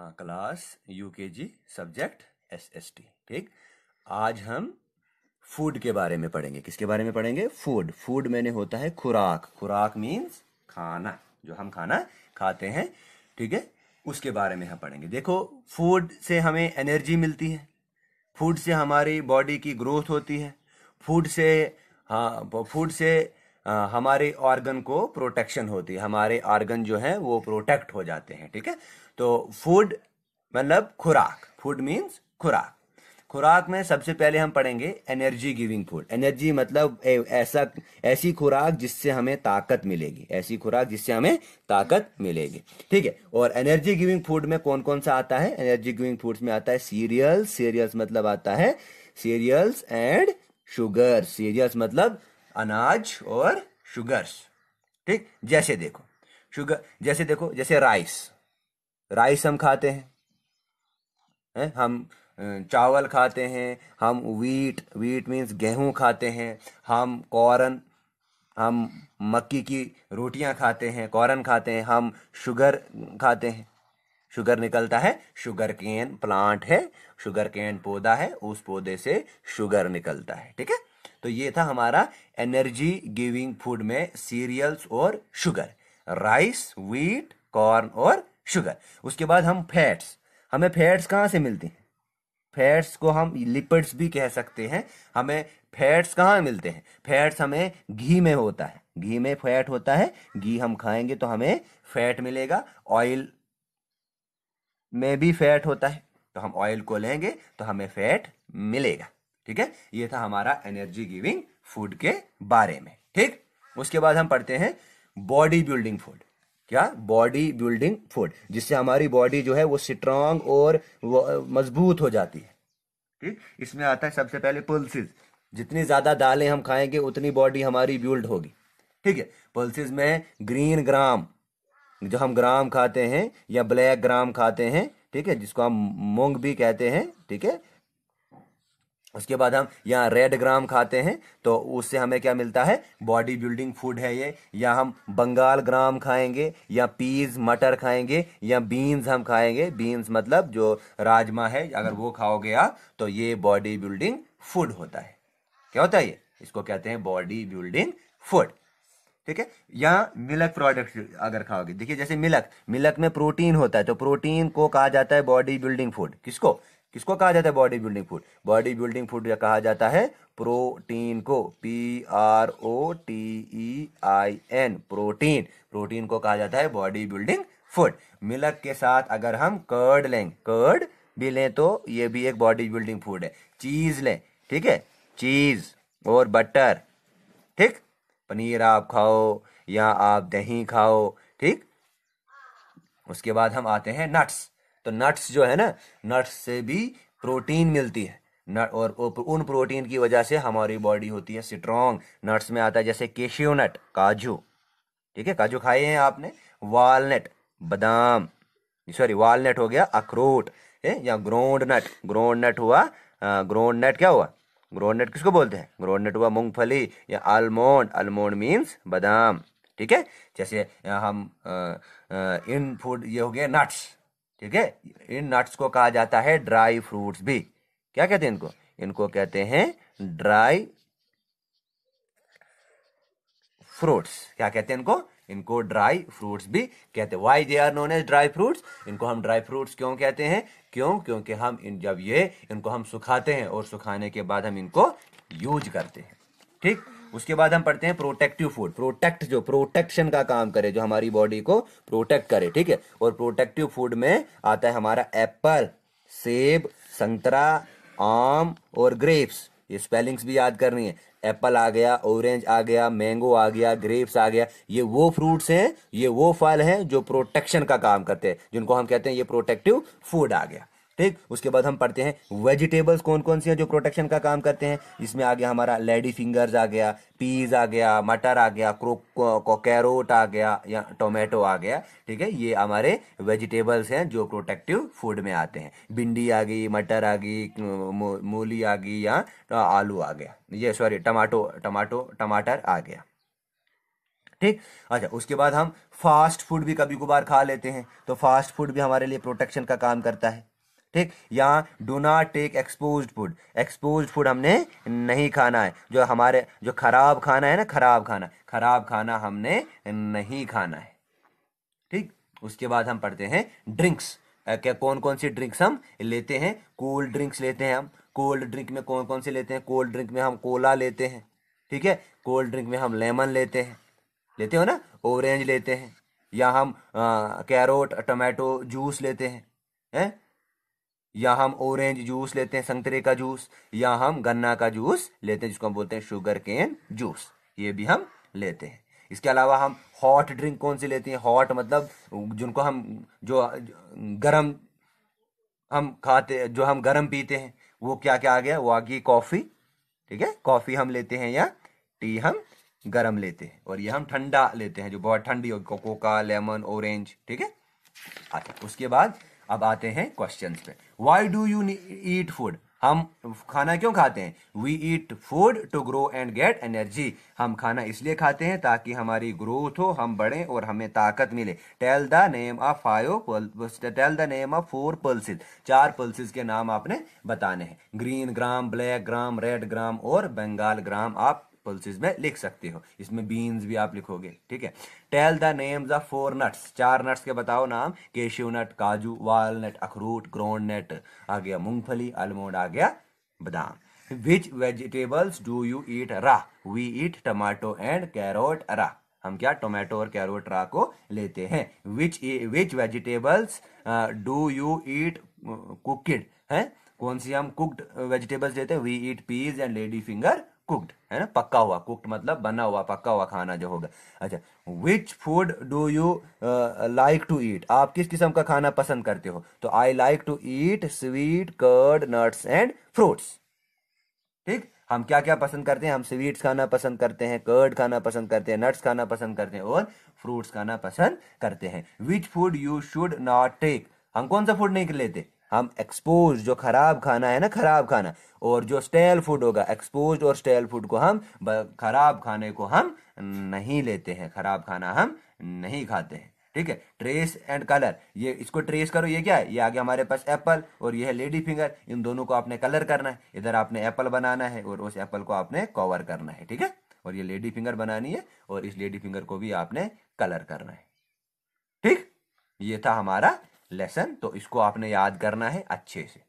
Class UKG subject SST ठीक आज हम फूड के बारे में पढ़ेंगे किसके बारे में पढ़ेंगे फूड फूड मैंने होता है खुराक खुराक मीन्स खाना जो हम खाना खाते हैं ठीक है उसके बारे में हम पढ़ेंगे देखो फूड से हमें एनर्जी मिलती है फूड से हमारी बॉडी की ग्रोथ होती है फूड से हाँ फूड से हमारे ऑर्गन को प्रोटेक्शन होती है हमारे ऑर्गन जो है वो प्रोटेक्ट हो जाते हैं ठीक है तो फूड मतलब खुराक फूड मीन्स खुराक खुराक में सबसे पहले हम पढ़ेंगे एनर्जी गिविंग फूड एनर्जी मतलब ए, ऐसा ऐसी खुराक जिससे हमें ताकत मिलेगी ऐसी खुराक जिससे हमें ताकत मिलेगी ठीक है और एनर्जी गिविंग फूड में कौन कौन सा आता है एनर्जी गिविंग फूड्स में आता है सीरियल्स सीरियल्स मतलब आता है सीरियल्स एंड शुगर सीरियल्स मतलब अनाज और शुगर्स ठीक जैसे देखो शुगर जैसे देखो जैसे राइस राइस हम खाते हैं है? हम अं, चावल खाते हैं हम वीट वीट मीन्स गेहूं खाते हैं हम कॉर्न हम मक्की की रोटियां खाते हैं कॉर्न खाते हैं हम शुगर खाते हैं शुगर निकलता है शुगर केन प्लांट है शुगर केन पौधा है उस पौधे से शुगर निकलता है ठीक है तो ये था हमारा एनर्जी गिविंग फूड में सीरियल्स और शुगर राइस व्हीट कॉर्न और शुगर उसके बाद हम फैट्स हमें फैट्स कहाँ से मिलते हैं फैट्स को हम लिपिड्स भी कह सकते हैं हमें फैट्स कहाँ मिलते हैं फैट्स हमें घी में होता है घी में फैट होता है घी हम खाएंगे तो हमें फैट मिलेगा ऑयल में भी फैट होता है तो हम ऑयल को लेंगे तो हमें फैट मिलेगा ठीक है ये था हमारा एनर्जी गिविंग फूड के बारे में ठीक उसके बाद हम पढ़ते हैं बॉडी बिल्डिंग फूड क्या बॉडी बिल्डिंग फूड जिससे हमारी बॉडी जो है वो स्ट्रांग और मजबूत हो जाती है ठीक इसमें आता है सबसे पहले पल्सिस जितनी ज़्यादा दालें हम खाएंगे उतनी बॉडी हमारी बिल्ड होगी ठीक है पल्सिस में ग्रीन ग्राम जो हम ग्राम खाते हैं या ब्लैक ग्राम खाते हैं ठीक है जिसको हम मूंग भी कहते हैं ठीक है उसके बाद हम यहाँ रेड ग्राम खाते हैं तो उससे हमें क्या मिलता है बॉडी बिल्डिंग फूड है ये या हम बंगाल ग्राम खाएंगे या पीज मटर खाएंगे या बीन्स हम खाएंगे बीन्स मतलब जो राजमा है अगर वो खाओगे आप तो ये बॉडी बिल्डिंग फूड होता है क्या होता है ये इसको कहते हैं बॉडी बिल्डिंग फूड ठीक है या मिलक प्रोडक्ट अगर खाओगे देखिए जैसे मिलक मिलक में प्रोटीन होता है तो प्रोटीन को कहा जाता है बॉडी बिल्डिंग फूड किसको किसको कहा जाता है body building food body building food कहा जाता है प्रोटीन को P R O T E I N protein protein को कहा जाता है बॉडी बिल्डिंग फूड मिलक के साथ अगर हम कर्ड लें कर्ड भी लें तो ये भी एक बॉडी बिल्डिंग फूड है चीज़ लें ठीक है चीज़ और बटर ठीक पनीर आप खाओ या आप दही खाओ ठीक उसके बाद हम आते हैं नट्स तो नट्स जो है ना नट्स से भी प्रोटीन मिलती है और उन प्रोटीन की वजह से हमारी बॉडी होती है स्ट्रॉन्ग नट्स में आता है जैसे केशियो नट काजू ठीक है काजू खाए हैं आपने वालनट बादाम सॉरी वालनट हो गया अखरोट या ग्रोंड नट ग्रोंड नट हुआ ग्रोंड नट क्या हुआ ग्रोंड नट किसको बोलते हैं ग्रोंड नट हुआ मूंगफली या आलमोंड आलमोंड मीन्स बादाम ठीक है जैसे हम आ, आ, इन फूड ये हो गया नट्स ठीक है इन नट्स को कहा जाता है ड्राई फ्रूट्स भी क्या कहते हैं इनको इनको कहते हैं ड्राई फ्रूट्स क्या कहते हैं इनको इनको ड्राई फ्रूट्स भी कहते हैं why they are known as dry fruits इनको हम ड्राई फ्रूट्स क्यों कहते हैं क्यों क्योंकि हम इन जब ये इनको हम सुखाते हैं और सुखाने के बाद हम इनको यूज करते हैं ठीक उसके बाद हम पढ़ते हैं प्रोटेक्टिव फूड प्रोटेक्ट जो प्रोटेक्शन का काम करे जो हमारी बॉडी को प्रोटेक्ट करे ठीक है और प्रोटेक्टिव फूड में आता है हमारा एप्पल सेब संतरा आम और ग्रेप्स ये स्पेलिंग्स भी याद करनी है एप्पल आ गया ऑरेंज आ गया मैंगो आ गया ग्रेप्स आ गया ये वो फ्रूट्स हैं ये वो फल हैं जो प्रोटेक्शन का काम करते हैं जिनको हम कहते हैं ये प्रोटेक्टिव फूड आ गया ठीक उसके बाद हम पढ़ते हैं वेजिटेबल्स कौन कौन सी हैं जो प्रोटेक्शन का काम करते हैं इसमें आ गया हमारा लेडी फिंगर्स आ गया पीज आ गया मटर आ गया क्रो कैरोट आ गया या टोमेटो आ गया ठीक है ये हमारे वेजिटेबल्स हैं जो प्रोटेक्टिव फूड में आते हैं भिंडी आ गई मटर आ गई मूली आ गई या आलू आ गया ये सॉरी टमाटो टमाटो टमाटर आ गया ठीक अच्छा उसके बाद हम फास्ट फूड भी कभी कभार खा लेते हैं तो फास्ट फूड भी हमारे लिए प्रोटेक्शन का काम करता है ठीक यहाँ do not take expose food expose food हमने नहीं खाना है जो हमारे जो खराब खाना है ना खराब खाना खराब खाना हमने नहीं खाना है ठीक उसके बाद हम पढ़ते हैं ड्रिंक्स क्या कौन कौन सी ड्रिंक्स हम लेते हैं कोल्ड ड्रिंक्स लेते हैं हम कोल्ड ड्रिंक में कौन कौन से लेते हैं कोल्ड ड्रिंक में हम कोला लेते हैं ठीक है कोल्ड ड्रिंक में हम लेमन लेते हैं लेते हो ना ऑरेंज लेते हैं या हम कैरोट टमाटो जूस लेते हैं हैं या हम ऑरेंज जूस लेते हैं संतरे का जूस या हम गन्ना का जूस लेते हैं जिसको हम बोलते हैं शुगर केन जूस ये भी हम लेते हैं इसके अलावा हम हॉट ड्रिंक कौन सी लेते हैं हॉट मतलब जिनको हम जो गरम हम खाते जो हम गरम पीते हैं वो क्या क्या आ गया वो आ गई कॉफ़ी ठीक है कॉफ़ी हम लेते हैं या टी हम गरम लेते हैं और ये हम ठंडा लेते हैं जो बहुत ठंडी हो कोका लेमन ऑरेंज ठीक है अच्छा उसके बाद अब आते हैं क्वेश्चन पे why do you eat food हम खाना क्यों खाते हैं we eat food to grow and get energy हम खाना इसलिए खाते हैं ताकि हमारी ग्रोथ हो हम बढ़ें और हमें ताकत मिले tell the name of five tell the name of four pulses चार पल्सिस के नाम आपने बताने हैं green gram black gram red gram और बंगाल ग्राम आप पल्सेस में लिख सकते हो इसमें बीन्स भी आप लिखोगे ठीक है tell the names of four nuts चार नट्स के बताओ नाम केशव नट काजू वालनट अखरूट ग्रोन नट आ गया मूंगफली आलमोंड आ गया बादाम which vegetables do you eat raw we eat tomato and carrot raw हम क्या टोमेटो और कैरोट रा को लेते हैं which which vegetables do you eat cooked है कौन सी हम कुकड वेजिटेबल्स लेते हैं we eat peas and lady finger cooked है ना पक्का हुआ कुक्ड मतलब बना हुआ पक्का हुआ खाना जो होगा अच्छा which food do you like to eat आप किस किस्म का खाना पसंद करते हो तो I like to eat sweet curd nuts and fruits ठीक हम क्या क्या पसंद करते हैं हम स्वीट्स खाना पसंद करते हैं कर्ड खाना पसंद करते हैं नट्स खाना पसंद करते हैं और फ्रूट्स खाना पसंद करते हैं which food you should not take हम कौन सा फूड नहीं लेते हम एक्सपोज जो खराब खाना है ना खराब खाना और जो स्टेल फूड होगा एक्सपोज और स्टेल फूड को हम खराब खाने को हम नहीं लेते हैं खराब खाना हम नहीं खाते हैं ठीक है ट्रेस एंड कलर ये इसको ट्रेस करो ये क्या है ये आगे हमारे पास एप्पल और ये है लेडी फिंगर इन दोनों को आपने कलर करना है इधर आपने एप्पल बनाना है और उस एप्पल को आपने कवर करना है ठीक है और ये लेडी फिंगर बनानी है और इस लेडी फिंगर को भी आपने कलर करना है ठीक ये था हमारा लेसन तो इसको आपने याद करना है अच्छे से